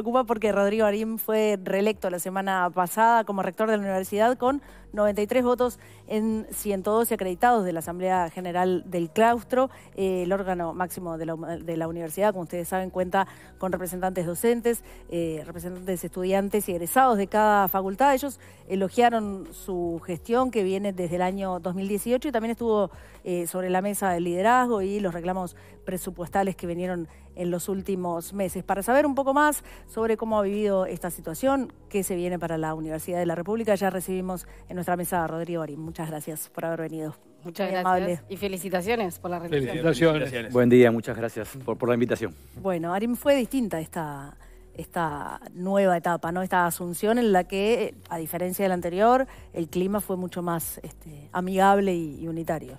ocupa porque Rodrigo Arim fue reelecto la semana pasada como rector de la universidad con 93 votos en 112 acreditados de la Asamblea General del Claustro. Eh, el órgano máximo de la, universidad, como ustedes saben, cuenta con representantes docentes, eh, representantes estudiantes y egresados de cada facultad. Ellos elogiaron su gestión que viene desde el año 2018 y también estuvo eh, sobre la mesa el liderazgo y los reclamos presupuestales que vinieron en los últimos meses. Para saber un poco más sobre cómo ha vivido esta situación, qué se viene para la Universidad de la República, ya recibimos en nuestra mesa, Rodrigo Muchas gracias por haber venido. Muchas gracias y felicitaciones por la realización. Felicitaciones. Buen día, muchas gracias por, por la invitación. Bueno, Arim fue distinta esta, esta nueva etapa, ¿no? Esta asunción en la que, a diferencia del anterior, el clima fue mucho más este, amigable y, unitario.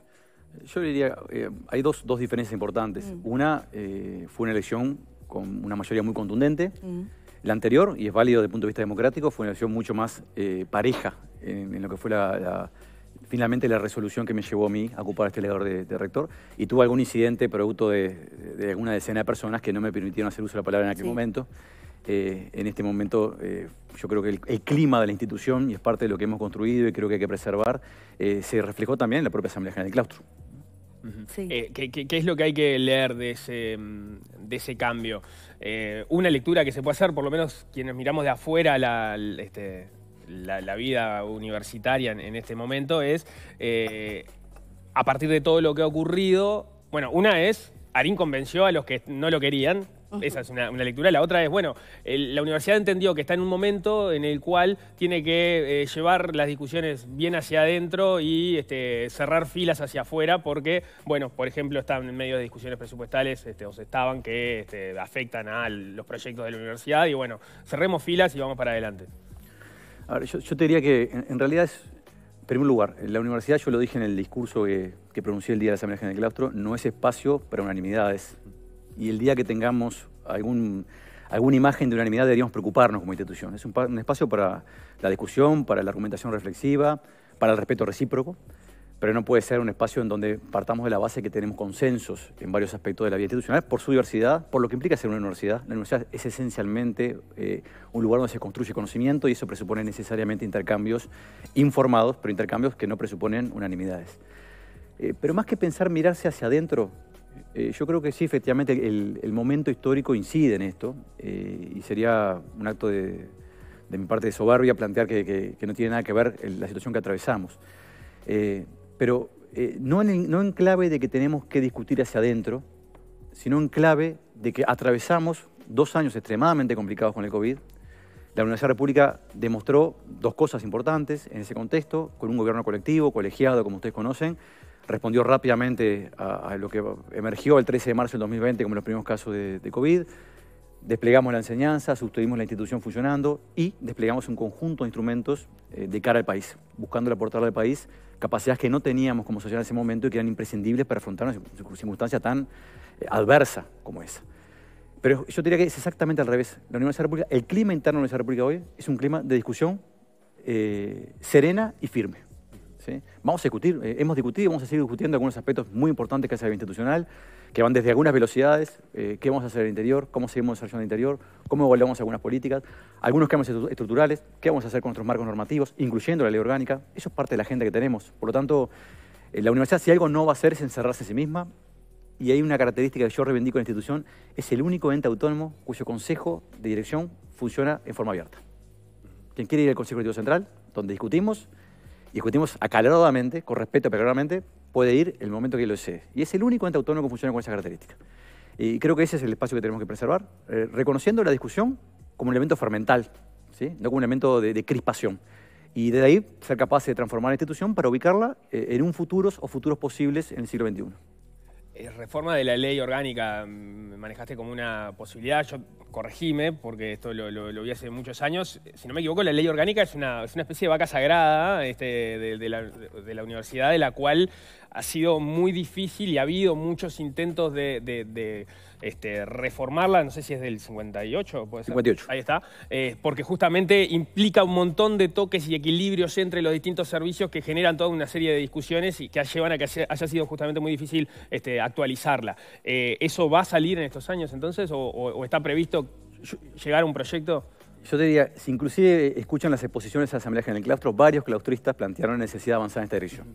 Yo diría, eh, hay dos, dos, diferencias importantes. Mm. Una, eh, fue una elección con una mayoría muy contundente. Mm. El anterior, y es válido desde el punto de vista democrático, fue una elección mucho más eh, pareja en, lo que fue finalmente la resolución que me llevó a mí a ocupar este legado de, rector. Y tuvo algún incidente producto de, alguna decena de personas que no me permitieron hacer uso de la palabra en aquel momento. Eh, en este momento eh, yo creo que el, el, clima de la institución, y es parte de lo que hemos construido y creo que hay que preservar, se reflejó también en la propia Asamblea General del Claustro. Eh, ¿qué, es lo que hay que leer de ese, mm, de ese cambio? Eh, una lectura que se puede hacer, por lo menos quienes miramos de afuera la, este, vida universitaria en, este momento, es eh, a partir de todo lo que ha ocurrido, bueno, una es, Arín convenció a los que no lo querían, esa es una, lectura. La otra es, bueno, la universidad entendió que está en un momento en el cual tiene que eh, llevar las discusiones bien hacia adentro y este, cerrar filas hacia afuera porque, bueno, por ejemplo, están en medio de discusiones presupuestales este, o se estaban que este, afectan a los proyectos de la universidad y, bueno, cerremos filas y vamos para adelante. A ver, yo, te diría que en, realidad es, en primer lugar, la universidad, yo lo dije en el discurso que, pronuncié el día de la Asamblea General del Claustro, no es espacio para unanimidades y el día que tengamos algún, alguna imagen de unanimidad deberíamos preocuparnos como institución. Es un, espacio para la discusión, para la argumentación reflexiva, para el respeto recíproco, pero no puede ser un espacio en donde partamos de la base que tenemos consensos en varios aspectos de la vida institucional por su diversidad, por lo que implica ser una universidad. La universidad es esencialmente eh, un lugar donde se construye conocimiento y eso presupone necesariamente intercambios informados, pero intercambios que no presuponen unanimidades. Eh, pero más que pensar mirarse hacia adentro, eh, yo creo que sí, efectivamente, el, momento histórico incide en esto eh, y sería un acto de, mi parte de soberbia plantear que, que, no tiene nada que ver la situación que atravesamos. Eh, pero no en, no, en clave de que tenemos que discutir hacia adentro, sino en clave de que atravesamos dos años extremadamente complicados con el COVID. La Universidad de la República demostró dos cosas importantes en ese contexto, con un gobierno colectivo, colegiado, como ustedes conocen, respondió rápidamente a, lo que emergió el 13 de marzo del 2020 como los primeros casos de, COVID. Desplegamos la enseñanza, sustituimos la institución funcionando y desplegamos un conjunto de instrumentos eh, de cara al país, buscando aportarle al país capacidades que no teníamos como sociedad en ese momento y que eran imprescindibles para afrontar una circunstancia tan eh, adversa como esa. Pero yo diría que es exactamente al revés. La Universidad de la República, el clima interno de la Universidad de la República hoy es un clima de discusión eh, serena y firme. Vamos a discutir, eh, hemos discutido vamos a seguir discutiendo algunos aspectos muy importantes que hace la institucional, que van desde algunas velocidades, eh, qué vamos a hacer en el interior, cómo seguimos desarrollando el interior, cómo evaluamos algunas políticas, algunos cambios estructurales, qué vamos a hacer con nuestros marcos normativos, incluyendo la ley orgánica. Eso es parte de la agenda que tenemos. Por lo tanto, eh, la universidad si algo no va a hacer es encerrarse a sí misma, y hay una característica que yo reivindico en la institución, es el único ente autónomo cuyo consejo de dirección funciona en forma abierta. Quien quiere ir al Consejo Directivo Central, donde discutimos, discutimos acaloradamente, con respeto pero acaloradamente, puede ir el momento que lo desee. Y es el único ente autónomo que funciona con esa característica. Y creo que ese es el espacio que tenemos que preservar, eh, reconociendo la discusión como un elemento fermental, ¿sí? no como un elemento de, crispación. Y desde ahí ser capaces de transformar la institución para ubicarla eh, en un futuros o futuros posibles en el siglo XXI. Eh, reforma de la ley orgánica, mm, manejaste como una posibilidad corregime, porque esto lo, vi hace muchos años, si no me equivoco, la ley orgánica es una, especie de vaca sagrada este, de, la, universidad, de la cual ha sido muy difícil y ha habido muchos intentos de, este, reformarla, no sé si es del 58, puede ser. 58. Ahí está, eh, porque justamente implica un montón de toques y equilibrios entre los distintos servicios que generan toda una serie de discusiones y que llevan a que haya sido justamente muy difícil este, actualizarla. Eh, ¿Eso va a salir en estos años entonces o, o está previsto llegar a un proyecto? Yo te diría, si inclusive escuchan las exposiciones de asambleas en el claustro, varios claustristas plantearon la necesidad de avanzar en esta dirección.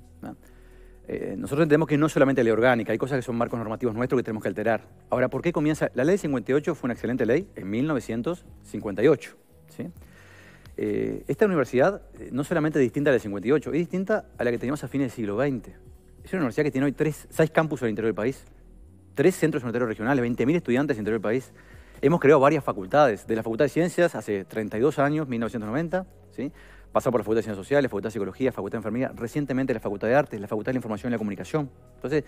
Eh, nosotros entendemos que no solamente ley orgánica, hay cosas que son marcos normativos nuestros que tenemos que alterar. Ahora, ¿por qué comienza? La ley 58 fue una excelente ley en 1958. Eh, esta universidad eh, no solamente es distinta a la de 58, es distinta a la que teníamos a fines del siglo XX. Es una universidad que tiene hoy tres, seis campus al interior del país, tres centros universitarios regionales, 20.000 estudiantes al interior del país. Hemos creado varias facultades, de la Facultad de Ciencias hace 32 años, 1990, ¿sí? Pasó por la Facultad de Ciencias Sociales, Facultad de Psicología, Facultad de Enfermería, recientemente la Facultad de Artes, la Facultad de Información y la Comunicación. Entonces,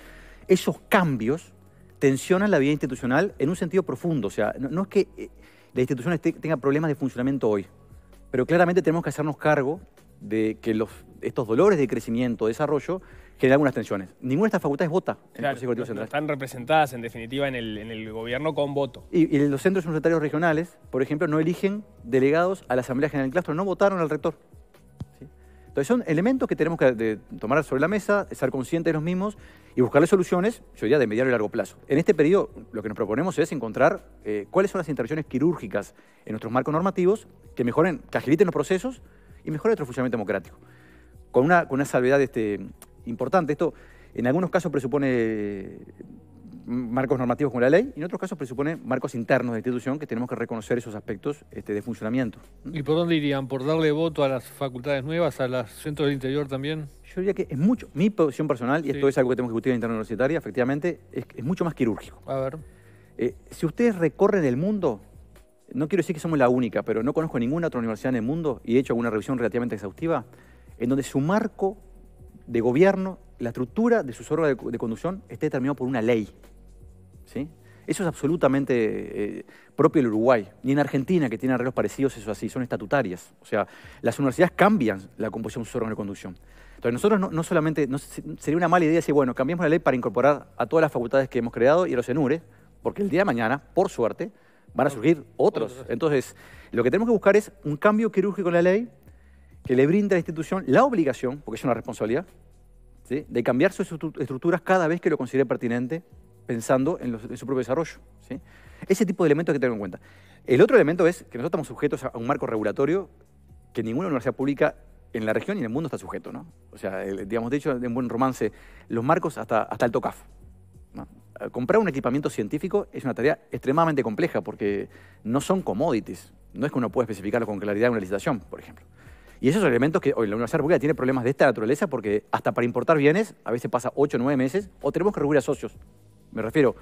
esos cambios tensionan la vida institucional en un sentido profundo. O sea, no, es que eh, la institución tenga problemas de funcionamiento hoy, pero claramente tenemos que hacernos cargo de que los, estos dolores de crecimiento, desarrollo, generan algunas tensiones. Ninguna de estas facultades vota en el Consejo Central. Están representadas, en definitiva, en el, gobierno con voto. Y, los centros universitarios regionales, por ejemplo, no eligen delegados a la Asamblea General del Claustro, no votaron al rector. Entonces son elementos que tenemos que tomar sobre la mesa, estar conscientes de los mismos y buscarle soluciones, yo diría, de mediano y largo plazo. En este periodo lo que nos proponemos es encontrar eh, cuáles son las intervenciones quirúrgicas en nuestros marcos normativos que mejoren, que agiliten los procesos y mejora nuestro funcionamiento democrático. Con una, con salvedad este, importante. Esto en algunos casos presupone mm, marcos normativos como la ley y en otros casos presupone marcos internos de institución que tenemos que reconocer esos aspectos este, de funcionamiento. ¿Y por dónde irían? ¿Por darle voto a las facultades nuevas, a los centros del interior también? Yo diría que es mucho, mi posición personal, y esto es algo que tenemos que discutir en interna universitaria, efectivamente, es, mucho más quirúrgico. A ver. Eh, si ustedes recorren el mundo, no quiero decir que somos la única, pero no conozco ninguna otra universidad en el mundo, y he hecho una revisión relativamente exhaustiva, en donde su marco de gobierno, la estructura de sus órganos de, conducción esté determinado por una ley. ¿sí? Eso es absolutamente eh, propio del Uruguay. Ni en Argentina, que tiene arreglos parecidos, eso así, son estatutarias. O sea, las universidades cambian la composición de sus órganos de conducción. Entonces, nosotros no, solamente, sería una mala idea decir, bueno, cambiamos la ley para incorporar a todas las facultades que hemos creado y a los ENURE, porque el día de mañana, por suerte, van a surgir otros. Entonces, lo que tenemos que buscar es un cambio quirúrgico en la ley que le brinde a la institución la obligación, porque es una responsabilidad, de cambiar sus estructuras cada vez que lo considere pertinente, pensando en, su propio desarrollo. ¿sí? Ese tipo de elementos hay que tener en cuenta. El otro elemento es que nosotros estamos sujetos a un marco regulatorio que ninguna universidad pública en la región y en el mundo está sujeto. ¿no? O sea, digamos, de hecho, en buen romance, los marcos hasta, hasta el TOCAF eh, comprar un equipamiento científico es una tarea extremadamente compleja porque no son commodities. No es que uno pueda especificarlo con claridad en una licitación, por ejemplo. Y esos elementos que hoy la Universidad de República tiene problemas de esta naturaleza porque hasta para importar bienes a veces pasa 8 o 9 meses o tenemos que recurrir a socios. Me refiero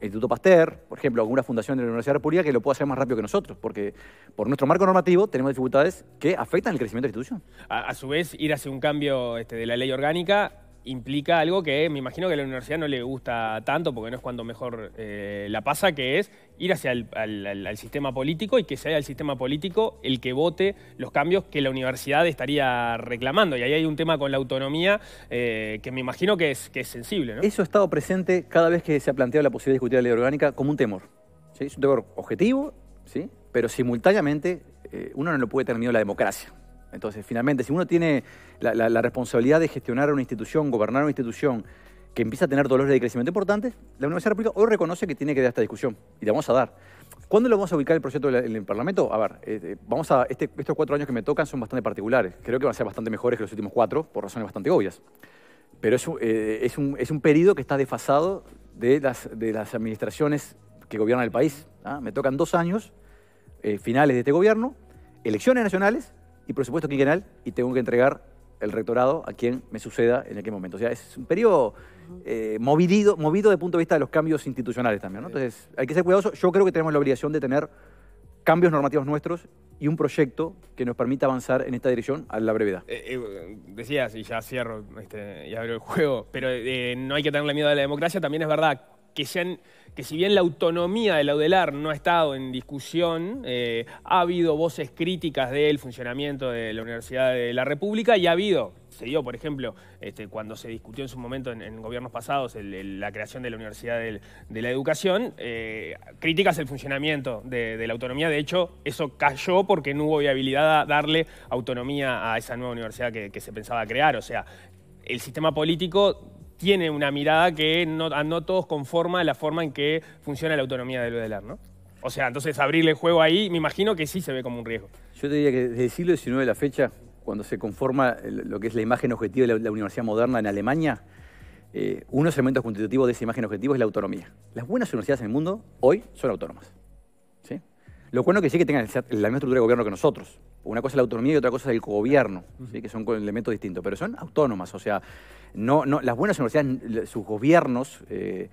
al Instituto Pasteur, por ejemplo, alguna fundación de la Universidad de República que lo pueda hacer más rápido que nosotros, porque por nuestro marco normativo tenemos dificultades que afectan el crecimiento de la institución. A, su vez, ir hacia un cambio este, de la ley orgánica implica algo que me imagino que a la universidad no le gusta tanto, porque no es cuando mejor eh, la pasa, que es ir hacia el sistema político y que sea el sistema político el que vote los cambios que la universidad estaría reclamando. Y ahí hay un tema con la autonomía eh, que me imagino que es, que sensible. Eso ha estado presente cada vez que se ha planteado la posibilidad de discutir la ley orgánica como un temor. Es un temor objetivo, ¿sí? pero simultáneamente eh, uno no lo puede tener la democracia. Entonces, finalmente, si uno tiene la, responsabilidad de gestionar una institución, gobernar una institución que empieza a tener dolores de crecimiento importantes, la Universidad de República hoy reconoce que tiene que dar esta discusión y la vamos a dar. ¿Cuándo lo vamos a ubicar el proyecto en el Parlamento? A ver, eh, eh, vamos a, este, estos cuatro años que me tocan son bastante particulares. Creo que van a ser bastante mejores que los últimos cuatro, por razones bastante obvias. Pero es, eh, es un, periodo que está desfasado de las, de las administraciones que gobiernan el país. ¿ah? Me tocan dos años finales de este gobierno, elecciones nacionales y por supuesto quinquenal y tengo que entregar el rectorado a quien me suceda en aquel momento. O sea, es un periodo eh, movido, movido de punto de vista de los cambios institucionales también. Entonces, hay que ser cuidadosos. Yo creo que tenemos la obligación de tener cambios normativos nuestros y un proyecto que nos permita avanzar en esta dirección a la brevedad. Eh, eh, decías, y ya cierro este, y abro el juego, pero no hay que la miedo a la democracia, también es verdad que, si bien la autonomía de la UDELAR no ha estado en discusión, eh, ha habido voces críticas del funcionamiento de la Universidad de la República y ha habido, se dio por ejemplo, este, cuando se discutió en su momento en, gobiernos pasados la creación de la Universidad de la Educación, eh, críticas del funcionamiento de, la autonomía, de hecho eso cayó porque no hubo viabilidad a darle autonomía a esa nueva universidad que se pensaba crear, o sea, el sistema político tiene una mirada que no, a no todos conforma la forma en que funciona la autonomía del Baudelaire, ¿no? O sea, entonces abrirle el juego ahí, me imagino que sí se ve como un riesgo. Yo te diría que desde el siglo XIX de la fecha, cuando se conforma lo que es la imagen objetiva de la, universidad moderna en Alemania, eh, uno de los elementos constitutivos de esa imagen objetiva es la autonomía. Las buenas universidades en el mundo hoy son autónomas. Lo bueno que sí que tengan la misma estructura de gobierno que nosotros. Una cosa es la autonomía y otra cosa es el gobierno, que son elementos distintos, pero son autónomas. O sea, no, no, las buenas universidades, sus gobiernos eh,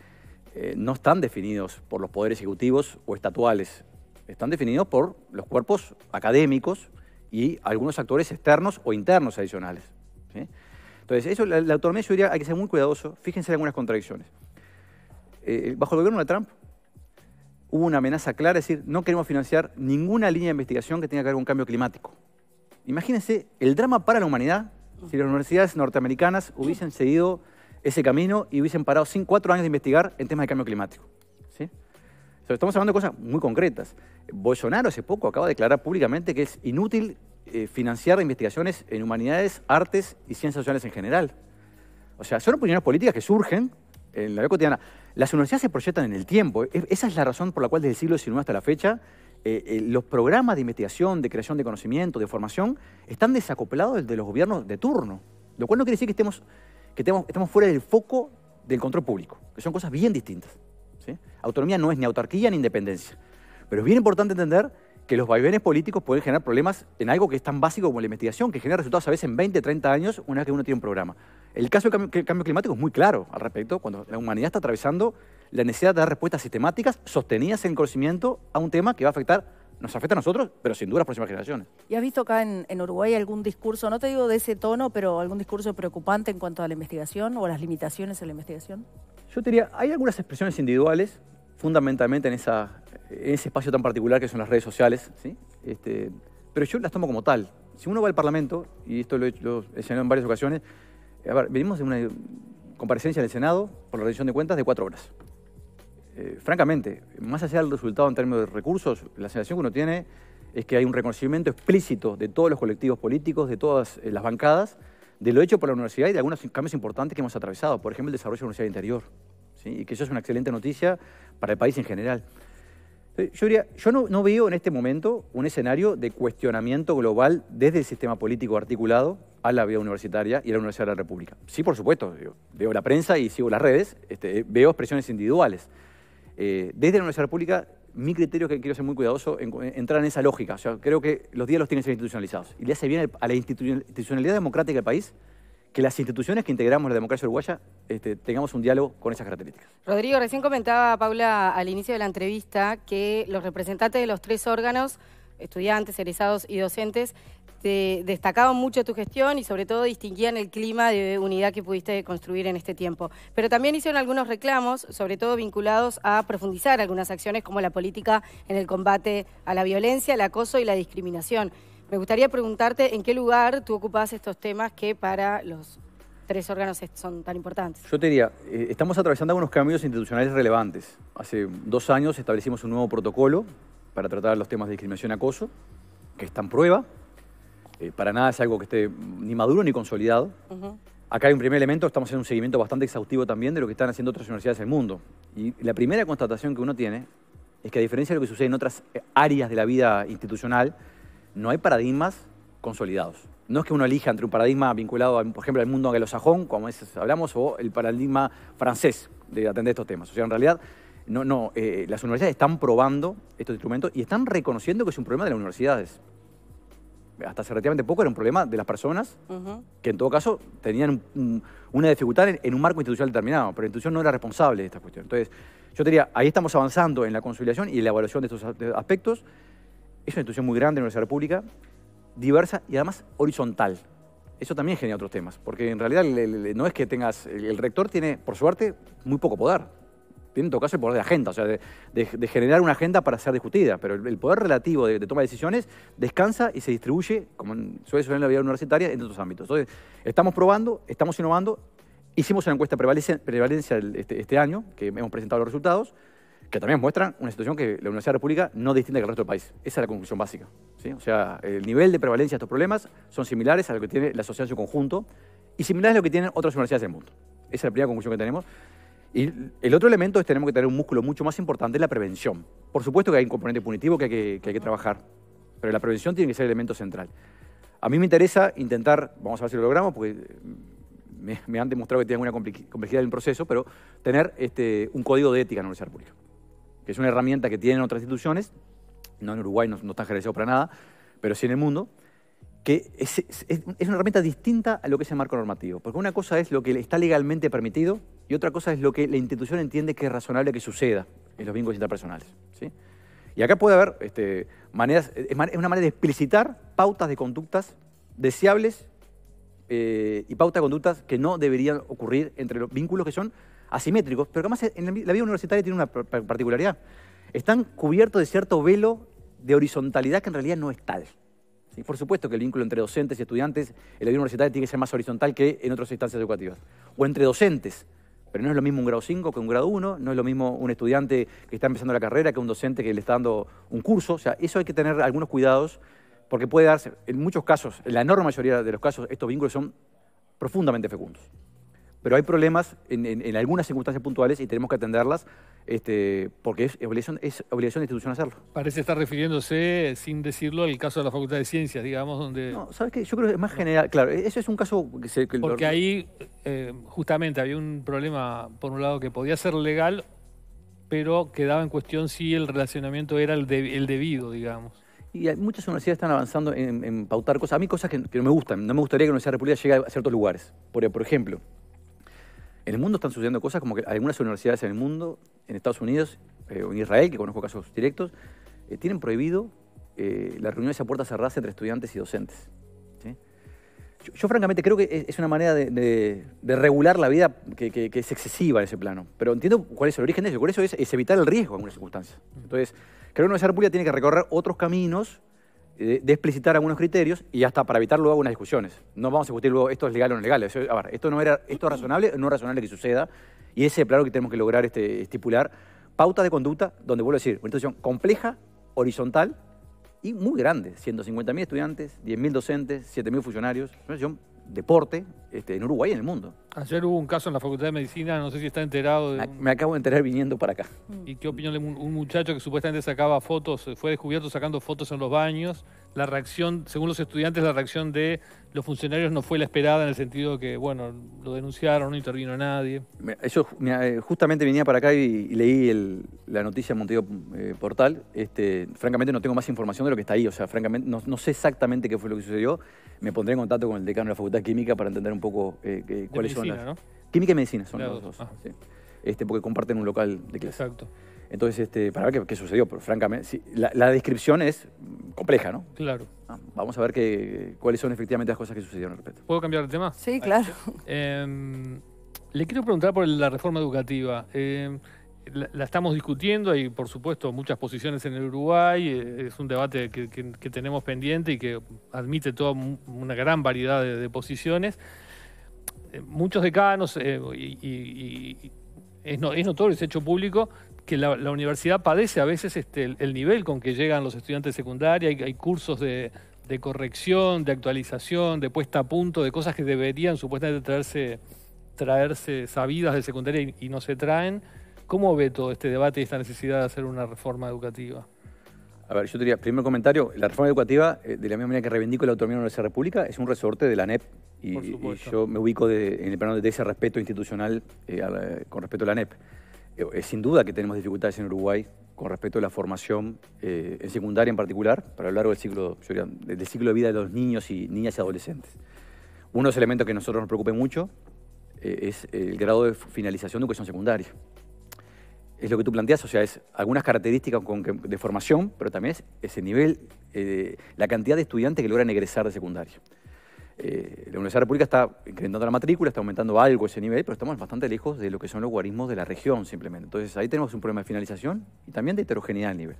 eh, no están definidos por los poderes ejecutivos o estatuales, están definidos por los cuerpos académicos y algunos actores externos o internos adicionales. Entonces, eso, la, autonomía yo diría, hay que ser muy cuidadoso. Fíjense en algunas contradicciones. Eh, bajo el gobierno de Trump, hubo una amenaza clara, es decir, no queremos financiar ninguna línea de investigación que tenga que ver con cambio climático. Imagínense el drama para la humanidad si las universidades norteamericanas hubiesen seguido ese camino y hubiesen parado sin cuatro años de investigar en temas de cambio climático. ¿sí? estamos hablando de cosas muy concretas. Bolsonaro hace poco acaba de declarar públicamente que es inútil eh, financiar investigaciones en humanidades, artes y ciencias sociales en general. O sea, son opiniones políticas que surgen en la vida cotidiana. Las universidades se proyectan en el tiempo. E, esa es la razón por la cual desde el siglo XIX hasta la fecha eh, eh, los programas de investigación, de creación de conocimiento, de formación, están desacoplados de los gobiernos de turno. Lo cual no quiere decir que estemos, que fuera del foco del control público, que son cosas bien distintas. Autonomía no es ni autarquía ni independencia. Pero es bien importante entender que los vaivenes políticos pueden generar problemas en algo que es tan básico como la investigación, que genera resultados a veces en 20, 30 años una vez que uno tiene un programa. El caso del cambio climático es muy claro al respecto, cuando la humanidad está atravesando la necesidad de dar respuestas sistemáticas sostenidas en conocimiento a un tema que va a afectar, nos afecta a nosotros, pero sin duda a las próximas generaciones. ¿Y has visto acá en, Uruguay algún discurso, no te digo de ese tono, pero algún discurso preocupante en cuanto a la investigación o las limitaciones en la investigación? Yo diría, hay algunas expresiones individuales, fundamentalmente en, esa, ese espacio tan particular que son las redes sociales, ¿sí? Este, pero yo las tomo como tal. Si uno va al Parlamento, y esto lo he, lo he señalado en varias ocasiones, a ver, venimos de una comparecencia en el Senado por la rendición de cuentas de cuatro horas. Eh, francamente, más allá del resultado en términos de recursos, la sensación que uno tiene es que hay un reconocimiento explícito de todos los colectivos políticos, de todas eh, las bancadas, de lo hecho por la universidad y de algunos cambios importantes que hemos atravesado, por ejemplo, el desarrollo de la Universidad Interior, y que eso es una excelente noticia para el país en general. Yo diría, yo no, veo en este momento un escenario de cuestionamiento global desde el sistema político articulado a la vida universitaria y a la Universidad de la República. Sí, por supuesto, veo la prensa y sigo las redes, este, veo expresiones individuales. Eh, desde la Universidad de la República, mi criterio es que quiero ser muy cuidadoso en, entrar en esa lógica. sea, creo que los días los tienen que ser institucionalizados. Y le hace bien a la institucionalidad democrática del país que las instituciones que integramos la democracia uruguaya este, tengamos un diálogo con esas características. Rodrigo, recién comentaba Paula al inicio de la entrevista que los representantes de los tres órganos, estudiantes, egresados y docentes, destacaban mucho tu gestión y sobre todo distinguían el clima de unidad que pudiste construir en este tiempo. Pero también hicieron algunos reclamos, sobre todo vinculados a profundizar algunas acciones como la política en el combate a la violencia, el acoso y la discriminación. Me gustaría preguntarte en qué lugar tú ocupas estos temas que para los tres órganos son tan importantes. Yo te diría, eh, estamos atravesando algunos cambios institucionales relevantes. Hace dos años establecimos un nuevo protocolo para tratar los temas de discriminación y acoso, que está en prueba. Eh, para nada es algo que esté ni maduro ni consolidado. Acá hay un primer elemento, estamos haciendo un seguimiento bastante exhaustivo también de lo que están haciendo otras universidades del mundo. Y la primera constatación que uno tiene es que a diferencia de lo que sucede en otras eh, áreas de la vida institucional, no hay paradigmas consolidados. No es que uno elija entre un paradigma vinculado, por ejemplo, al mundo anglosajón, como es, hablamos, o el paradigma francés de atender estos temas. O sea, en realidad, no, no, eh, las universidades están probando estos instrumentos y están reconociendo que es un problema de las universidades. Hasta hace relativamente poco era un problema de las personas que en todo caso tenían una dificultad en, un marco institucional determinado, pero la institución no era responsable de esta cuestión. Entonces, yo diría, ahí estamos avanzando en la consolidación y en la evaluación de estos aspectos es una institución muy grande, la Universidad pública, República, diversa y además horizontal. Eso también genera otros temas, porque en realidad no es que tengas, el, rector tiene, por suerte, muy poco poder. Tiene en todo caso el poder de agenda, o sea, de, generar una agenda para ser discutida, pero el, poder relativo de, toma de decisiones descansa y se distribuye, como suele suceder en la vida universitaria, en otros ámbitos. Entonces, estamos probando, estamos innovando, hicimos una encuesta de prevalencia, prevalencia este, este año, que hemos presentado los resultados, que también muestran una situación que la Universidad de la República no distingue del resto del país. Esa es la conclusión básica. O sea, el nivel de prevalencia de estos problemas son similares a lo que tiene la sociedad en su conjunto y similares a lo que tienen otras universidades del mundo. Esa es la primera conclusión que tenemos. Y el otro elemento es que tenemos que tener un músculo mucho más importante, la prevención. Por supuesto que hay un componente punitivo que hay que, trabajar, pero la prevención tiene que ser el elemento central. A mí me interesa intentar, vamos a ver si lo logramos, porque me, han demostrado que tiene alguna complejidad en el proceso, pero tener este, un código de ética en la universidad pública que es una herramienta que tienen otras instituciones, no en Uruguay, no, están está para nada, pero sí en el mundo, que es, una herramienta distinta a lo que es el marco normativo. Porque una cosa es lo que está legalmente permitido y otra cosa es lo que la institución entiende que es razonable que suceda en los vínculos interpersonales. Y acá puede haber este, maneras, es una manera de explicitar pautas de conductas deseables eh, y pautas de conductas que no deberían ocurrir entre los vínculos que son asimétricos, pero además en la vida universitaria tiene una particularidad. Están cubiertos de cierto velo de horizontalidad que en realidad no es tal. Por supuesto que el vínculo entre docentes y estudiantes en la vida universitaria tiene que ser más horizontal que en otras instancias educativas. O entre docentes, pero no es lo mismo un grado 5 que un grado 1, no es lo mismo un estudiante que está empezando la carrera que un docente que le está dando un curso. O sea, eso hay que tener algunos cuidados porque puede darse, en muchos casos, en la enorme mayoría de los casos, estos vínculos son profundamente fecundos pero hay problemas en, algunas circunstancias puntuales y tenemos que atenderlas este, porque es obligación, es obligación de institución hacerlo. Parece estar refiriéndose, sin decirlo, al caso de la Facultad de Ciencias, digamos, donde... No, ¿sabes qué? Yo creo que es más general, claro, e-, eso es un caso que se... Porque ahí, eh, justamente, había un problema, por un lado, que podía ser legal, pero quedaba en cuestión si el relacionamiento era el, debido, digamos. Y muchas universidades están avanzando en, pautar cosas. A mí cosas que, no me gustan. No me gustaría que la Universidad de República llegue a ciertos lugares. por ejemplo, en el mundo están sucediendo cosas como que algunas universidades en el mundo, en Estados Unidos eh, o en Israel, que conozco casos directos, eh, tienen prohibido eh, las reuniones a puerta cerrada entre estudiantes y docentes. Yo, francamente creo que es una manera de, regular la vida que, es excesiva en ese plano. Pero entiendo cuál es el origen de eso. Por eso es, evitar el riesgo en algunas circunstancias. Entonces, creo que la Universidad tiene que recorrer otros caminos eh, de, explicitar algunos criterios y hasta para evitar luego algunas discusiones. No vamos a discutir luego esto es legal o no legal. A ver, esto no era, esto es razonable o no es razonable que suceda. Y ese claro que tenemos que lograr este, estipular. Pautas de conducta, donde vuelvo a decir, una institución compleja, horizontal y muy grande. 150.000 estudiantes, 10.000 docentes, 7.000 funcionarios. Una deporte este, en Uruguay y en el mundo. Ayer hubo un caso en la Facultad de Medicina, no sé si está enterado. Ah, me acabo de enterar viniendo para acá. ¿Y qué opinión un, un muchacho que supuestamente sacaba fotos, fue descubierto sacando fotos en los baños? la reacción, según los estudiantes, la reacción de los funcionarios no fue la esperada en el sentido de que, bueno, lo denunciaron, no intervino nadie. Eh, justamente venía para acá y, leí la noticia en Montevideo eh, Portal. Este, francamente no tengo más información de lo que está ahí, o sea, francamente no, sé exactamente qué fue lo que sucedió. Me pondré en contacto con el decano de la Facultad de Química para entender un poco eh, cuáles son las... Química y medicina son los dos. Este, porque comparten un local de clase. Exacto. Entonces, este, para ver qué, sucedió, francamente, la, descripción es compleja, ¿no? Claro. Ah, vamos a ver cuáles son efectivamente las cosas que sucedieron al respecto. ¿Puedo cambiar de tema? Sí, claro. Em, le quiero preguntar por la reforma educativa. Em, la, estamos discutiendo, hay por supuesto muchas posiciones en el Uruguay, eh, es un debate que, tenemos pendiente y que admite toda una gran variedad de, posiciones. Eh, muchos decanos, eh, y, es, es, notorio, es hecho público, que la, universidad padece a veces este, el, nivel con que llegan los estudiantes de secundaria, hay, cursos de, corrección, de actualización, de puesta a punto, de cosas que deberían supuestamente traerse, traerse sabidas de secundaria y, no se traen. ¿Cómo ve todo este debate y esta necesidad de hacer una reforma educativa? A ver, yo diría, primer comentario, la reforma educativa, eh, de la misma manera que reivindico la autonomía de la Universidad de la República, es un resorte de la NEP. Y, yo me ubico en el plano de ese respeto institucional eh, con respecto a la NEP. Eh, sin duda que tenemos dificultades en Uruguay con respecto a la formación eh, en secundaria en particular, para lo largo del ciclo, del ciclo de vida de los niños y niñas y adolescentes. Uno de los elementos que a nosotros nos preocupa mucho eh, es el grado de finalización de educación secundaria. Es lo que tú planteas, o sea, es algunas características de formación, pero también es ese nivel, la cantidad de estudiantes que logran egresar de secundaria. Eh, la Universidad de República está incrementando la matrícula, está aumentando algo ese nivel, pero estamos bastante lejos de lo que son los guarismos de la región simplemente. Entonces ahí tenemos un problema de finalización y también de heterogeneidad del nivel.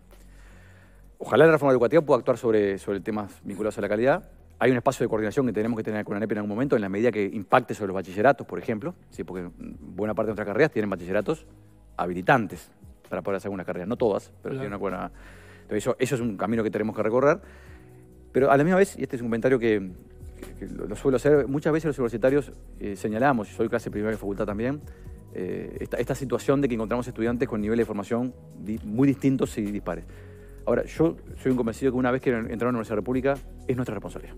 Ojalá la reforma educativa pueda actuar sobre, sobre temas vinculados a la calidad. Hay un espacio de coordinación que tenemos que tener con la ANEP en algún momento, en la medida que impacte sobre los bachilleratos, por ejemplo, ¿sí? porque buena parte de nuestras carreras tienen bachilleratos habilitantes para poder hacer algunas carreras, no todas, pero una buena... eso es un camino que tenemos que recorrer. Pero a la misma vez, y este es un comentario que, suelo muchas veces los universitarios eh, señalamos, y soy clase primera de facultad también, eh, esta, situación de que encontramos estudiantes con niveles de formación muy distintos y dispares. Ahora, yo soy un convencido que una vez que entran a la Universidad de la República, es nuestra responsabilidad.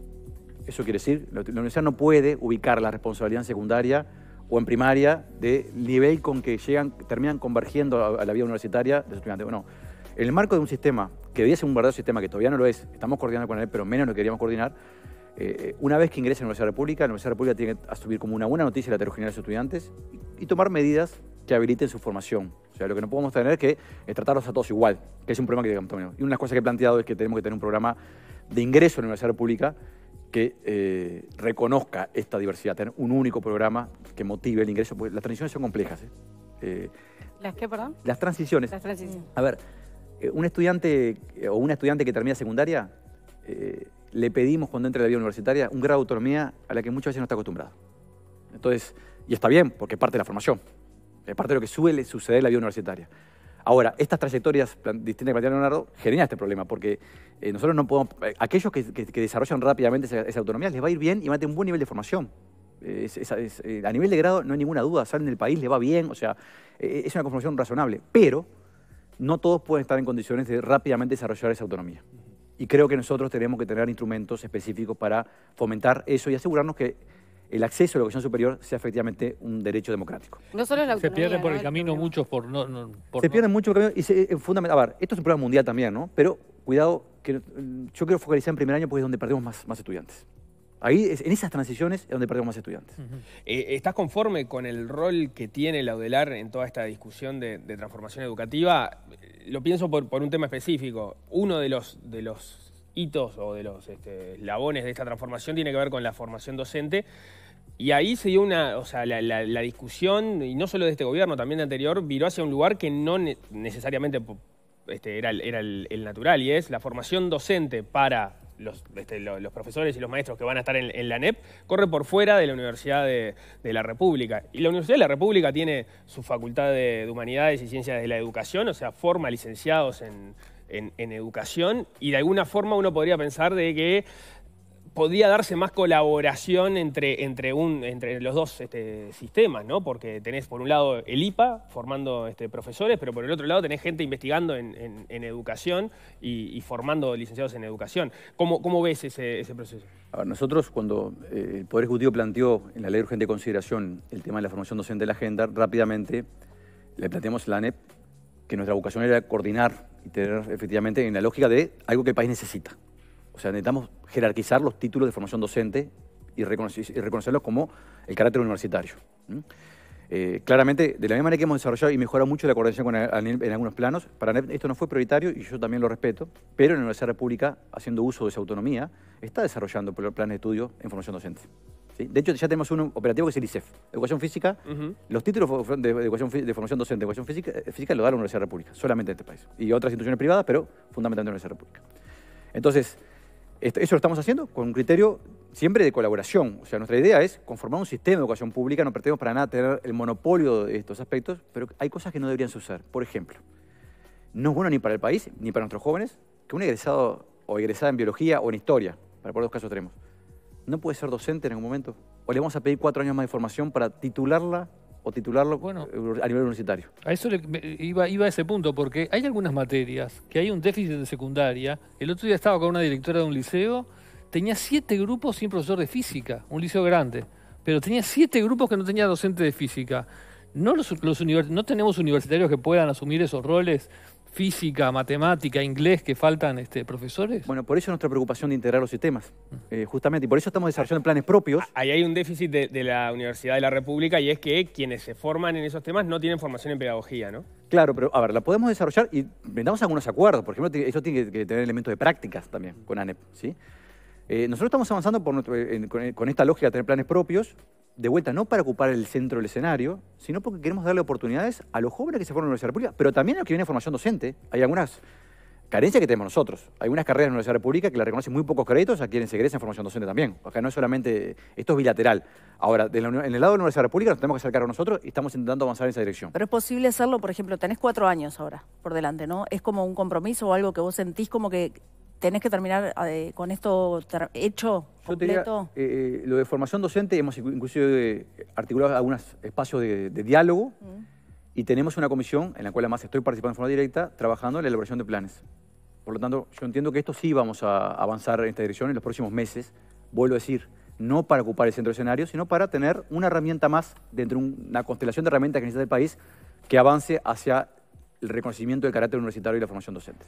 Eso quiere decir, la, universidad no puede ubicar la responsabilidad en secundaria o en primaria de nivel con que llegan, terminan convergiendo a, la vida universitaria de los estudiantes. Bueno, en el marco de un sistema que debería ser un verdadero sistema, que todavía no lo es, estamos coordinando con él, pero menos lo queríamos coordinar, eh, una vez que ingresa a la Universidad la República, la Universidad República tiene que asumir como una buena noticia la heterogeneidad de sus estudiantes y, tomar medidas que habiliten su formación. O sea, lo que no podemos tener es que eh, tratarlos a todos igual, que es un problema que digamos, también Y una de las cosas que he planteado es que tenemos que tener un programa de ingreso a la Universidad República que eh, reconozca esta diversidad, tener un único programa que motive el ingreso, porque las transiciones son complejas. las qué, perdón? Las transiciones. Las transiciones. A ver, un estudiante o una estudiante que termina secundaria le pedimos cuando entre la vida universitaria un grado de autonomía a la que muchas veces no está acostumbrado. Entonces, y está bien, porque es parte de la formación, es parte de lo que suele suceder en la vida universitaria. Ahora, estas trayectorias distintas que plantea Leonardo generan este problema, porque eh, nosotros no podemos. Eh, aquellos que, desarrollan rápidamente esa, autonomía les va a ir bien y van a tener un buen nivel de formación. Eh, a nivel de grado no hay ninguna duda, salen del país, les va bien, o sea, es una conformación razonable, pero no todos pueden estar en condiciones de rápidamente desarrollar esa autonomía. Y creo que nosotros tenemos que tener instrumentos específicos para fomentar eso y asegurarnos que el acceso a la educación superior sea efectivamente un derecho democrático. No Se pierden por el camino muchos por no... se pierden mucho camino y se, eh, fundamental, a ver, esto es un problema mundial también, ¿no? Pero cuidado, que mm, yo quiero focalizar en primer año porque es donde perdemos más estudiantes. Ahí, en esas transiciones es donde perdemos más estudiantes. Eh, ¿Estás conforme con el rol que tiene la UDELAR en toda esta discusión de, transformación educativa? Eh, lo pienso por, un tema específico. Uno de los, hitos o de los este, labones de esta transformación tiene que ver con la formación docente. Y ahí se dio una, o sea, la, discusión, y no solo de este gobierno, también de anterior, viró hacia un lugar que no necesariamente este, era, el natural, y es la formación docente para este, los, profesores y los maestros que van a estar en, la NEP corre por fuera de la Universidad de, la República. Y la Universidad de la República tiene su Facultad de, Humanidades y Ciencias de la Educación, o sea, forma licenciados en, educación y de alguna forma uno podría pensar de que podía darse más colaboración entre, entre, los dos este, sistemas, ¿no? Porque tenés por un lado el IPA formando este, profesores, pero por el otro lado tenés gente investigando en, educación y, formando licenciados en educación. ¿Cómo, ves ese, proceso? A ver, nosotros cuando eh, el Poder Ejecutivo planteó en la ley urgente de consideración el tema de la formación docente de la agenda, rápidamente le planteamos a la ANEP que nuestra vocación era coordinar y tener efectivamente en la lógica de algo que el país necesita. O sea, necesitamos jerarquizar los títulos de formación docente y, reconocerlos como el carácter universitario. Eh, claramente, de la misma manera que hemos desarrollado y mejorado mucho la coordinación con en algunos planos, para esto no fue prioritario y yo también lo respeto, pero en la Universidad República, haciendo uso de esa autonomía, está desarrollando planes de estudio en formación docente. De hecho, ya tenemos un operativo que es el ICEF, Educación Física. Los títulos de, de formación docente Educación Física, eh, física lo da la Universidad República, solamente en este país. Y otras instituciones privadas, pero fundamentalmente la Universidad República. Entonces, eso lo estamos haciendo con un criterio siempre de colaboración. O sea, nuestra idea es conformar un sistema de educación pública, no pretendemos para nada tener el monopolio de estos aspectos, pero hay cosas que no deberían suceder. Por ejemplo, no es bueno ni para el país, ni para nuestros jóvenes, que un egresado o egresada en biología o en historia, para por dos casos tenemos, no puede ser docente en algún momento. O le vamos a pedir cuatro años más de formación para titularla o titularlo bueno, eh, a nivel universitario. A eso iba, ese punto, porque hay algunas materias que hay un déficit de secundaria. El otro día estaba con una directora de un liceo, tenía siete grupos sin profesor de física, un liceo grande, pero tenía siete grupos que no tenía docente de física. No, los, no tenemos universitarios que puedan asumir esos roles física, matemática, inglés que faltan este, profesores? Bueno, por eso nuestra preocupación de integrar los sistemas, mm. eh, justamente, y por eso estamos desarrollando planes propios. Ah, ahí hay un déficit de, la Universidad de la República y es que quienes se forman en esos temas no tienen formación en pedagogía, ¿no? Claro, pero a ver, la podemos desarrollar y vendamos algunos acuerdos, por ejemplo, eso tiene que, tener elementos de prácticas también con ANEP, ¿sí? Eh, nosotros estamos avanzando con, esta lógica de tener planes propios, de vuelta, no para ocupar el centro del escenario, sino porque queremos darle oportunidades a los jóvenes que se forman en la Universidad República, pero también a los que vienen a formación docente. Hay algunas carencias que tenemos nosotros. Hay algunas carreras en la Universidad República que le reconocen muy pocos créditos a quienes se egresan en formación docente también. O sea, no es solamente, esto es bilateral. Ahora, en el lado de la Universidad República nos tenemos que acercar a nosotros y estamos intentando avanzar en esa dirección. Pero es posible hacerlo, por ejemplo, tenés cuatro años ahora por delante, ¿no? Es como un compromiso o algo que vos sentís como que tenés que terminar eh, con esto hecho completo. Eh, eh, lo de formación docente, hemos inclusive articulado algunos espacios de, diálogo mm. y tenemos una comisión en la cual además estoy participando de forma directa, trabajando en la elaboración de planes. Por lo tanto, yo entiendo que esto sí vamos a avanzar en esta dirección en los próximos meses. Vuelvo a decir, no para ocupar el centro de escenario, sino para tener una herramienta más dentro de una constelación de herramientas que necesita el país que avance hacia el reconocimiento del carácter universitario y la formación docente.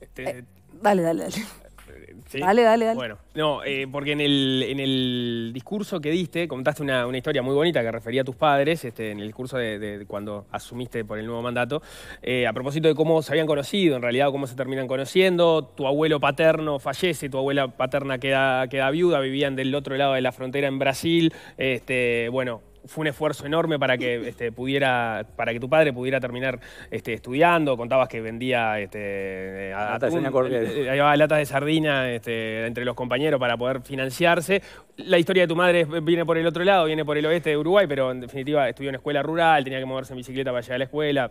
Este, eh, dale, dale, dale. Eh, ¿Sí? Dale, dale, dale. Bueno, no, eh, porque en el, en el discurso que diste, contaste una, una, historia muy bonita que refería a tus padres, este, en el curso de, cuando asumiste por el nuevo mandato, a propósito de cómo se habían conocido, en realidad, cómo se terminan conociendo, tu abuelo paterno fallece, tu abuela paterna queda, queda viuda, vivían del otro lado de la frontera en Brasil, este, bueno, fue un esfuerzo enorme para que este, pudiera, para que tu padre pudiera terminar este, estudiando. Contabas que vendía este, eh, eh, latas de sardina entre los compañeros para poder financiarse. La historia de tu madre viene por el otro lado, viene por el oeste de Uruguay, pero en definitiva estudió en escuela rural, tenía que moverse en bicicleta para llegar a la escuela.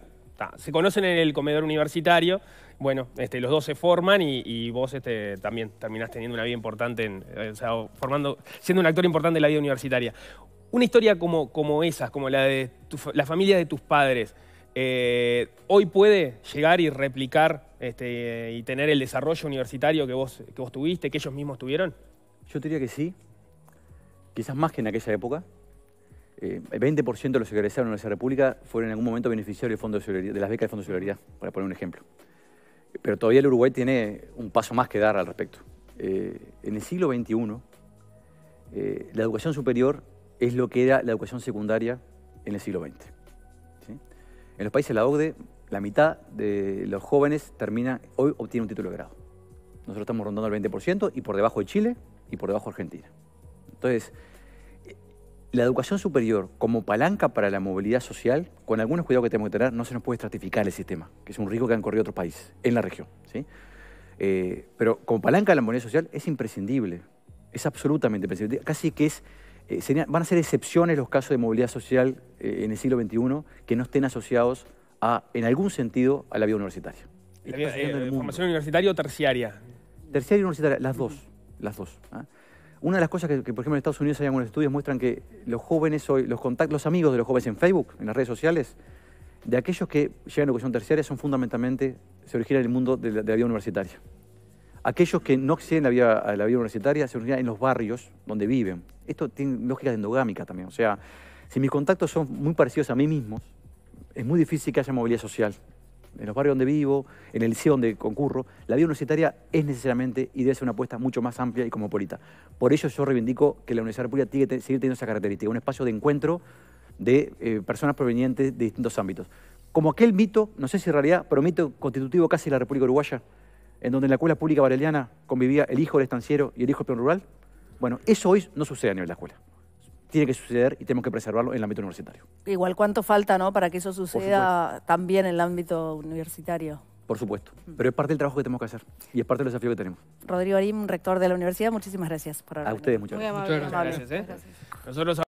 se conocen en el comedor universitario. Bueno, los dos se forman y, vos también terminás teniendo una vida importante, en, eh, formando, siendo un actor importante en la vida universitaria. Una historia como, como esas, como la de la familia de tus padres, eh, hoy puede llegar y replicar este, eh, y tener el desarrollo universitario que vos, tuviste, que ellos mismos tuvieron? Yo diría que sí, quizás más que en aquella época. Eh, el 20% de los egresados de la Universidad República fueron en algún momento beneficiarios del fondo de, las becas de Fondo de Solidaridad, para poner un ejemplo. Pero todavía el Uruguay tiene un paso más que dar al respecto. en el siglo XXI, la educación superior es lo que era la educación secundaria en el siglo XX. En los países de la OCDE, la mitad de los jóvenes termina, hoy obtiene un título de grado. Nosotros estamos rondando el 20% y por debajo de Chile y por debajo de Argentina. Entonces, la educación superior como palanca para la movilidad social, con algunos cuidados que tenemos que tener, no se nos puede estratificar el sistema, que es un riesgo que han corrido otros países en la región. Eh, pero como palanca de la movilidad social es imprescindible, es absolutamente imprescindible, casi que es eh, van a ser excepciones los casos de movilidad social eh, en el siglo XXI que no estén asociados a, en algún sentido, a la vida universitaria. La eh, ¿Formación universitaria o terciaria? Terciaria y universitaria, las dos, las dos. ¿ah? Una de las cosas que, por ejemplo, en Estados Unidos hay algunos estudios muestran que los jóvenes hoy, los contactos, amigos de los jóvenes en Facebook, en las redes sociales, de aquellos que llegan a educación terciaria son fundamentalmente, se originan en el mundo de la, vida universitaria. Aquellos que no acceden a la vida, a la vida universitaria se originan en los barrios donde viven, esto tiene lógica endogámica también. O sea, si mis contactos son muy parecidos a mí mismos, es muy difícil que haya movilidad social. En los barrios donde vivo, en el liceo donde concurro, la vida universitaria es necesariamente y debe ser una apuesta mucho más amplia y cosmopolita. Por ello yo reivindico que la universidad pública tiene que seguir teniendo esa característica, un espacio de encuentro de eh, personas provenientes de distintos ámbitos. Como aquel mito, no sé si en realidad, pero mito constitutivo casi de la República Uruguaya, en donde en la escuela pública bareliana convivía el hijo del estanciero y el hijo del rural, bueno, eso hoy no sucede a nivel de la escuela. Tiene que suceder y tenemos que preservarlo en el ámbito universitario. Igual, ¿cuánto falta no, para que eso suceda también en el ámbito universitario? Por supuesto, mm. pero es parte del trabajo que tenemos que hacer y es parte del desafío que tenemos. Rodrigo Arim, rector de la universidad, muchísimas gracias por haber A ustedes, muchas gracias. Muchas ¿eh? gracias.